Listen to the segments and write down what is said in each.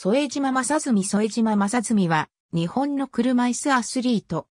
添島正純添島正純は、日本の車椅子アスリート。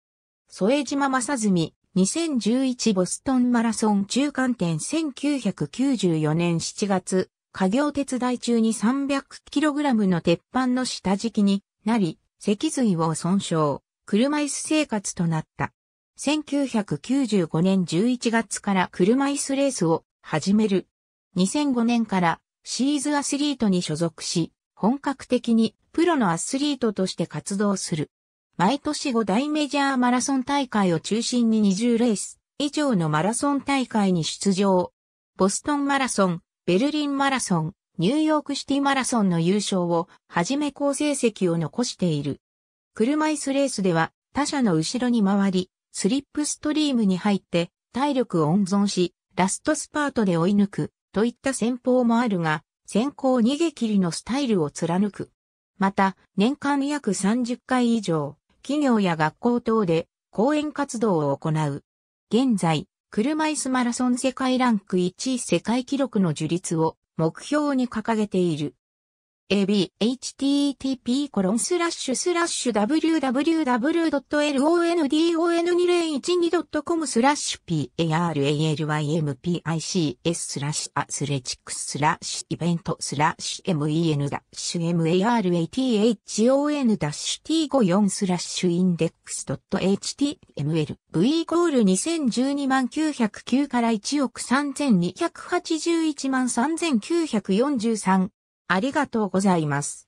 添島正純、2011ボストンマラソン中間点1994年7月、家業手伝い中に 300kg の鉄板の下敷きになり、脊髄を損傷、車椅子生活となった。1995年11月から車椅子レースを始める。2005年からシーズアスリートに所属し、本格的にプロのアスリートとして活動する。毎年5大メジャーマラソン大会を中心に20レース以上のマラソン大会に出場。ボストンマラソン、ベルリンマラソン、ニューヨークシティマラソンの優勝をはじめ好成績を残している。車椅子レースでは他者の後ろに回り、スリップストリームに入って体力を温存し、ラストスパートで追い抜くといった戦法もあるが、先行逃げ切りのスタイルを貫く。また、年間約30回以上、企業や学校等で講演活動を行う。現在、車椅子マラソン世界ランク1位世界記録の樹立を目標に掲げている。ab.http://www.london 12.com スラッシュ PARALYMPICS スラッシュアスレチックスラッシュイベントスラッシュ MEN ダッシュ MARATHON ダッシュ T54 スラッシュインデックスドット .html V イコール2012万909から1億3281万3943ありがとうございます。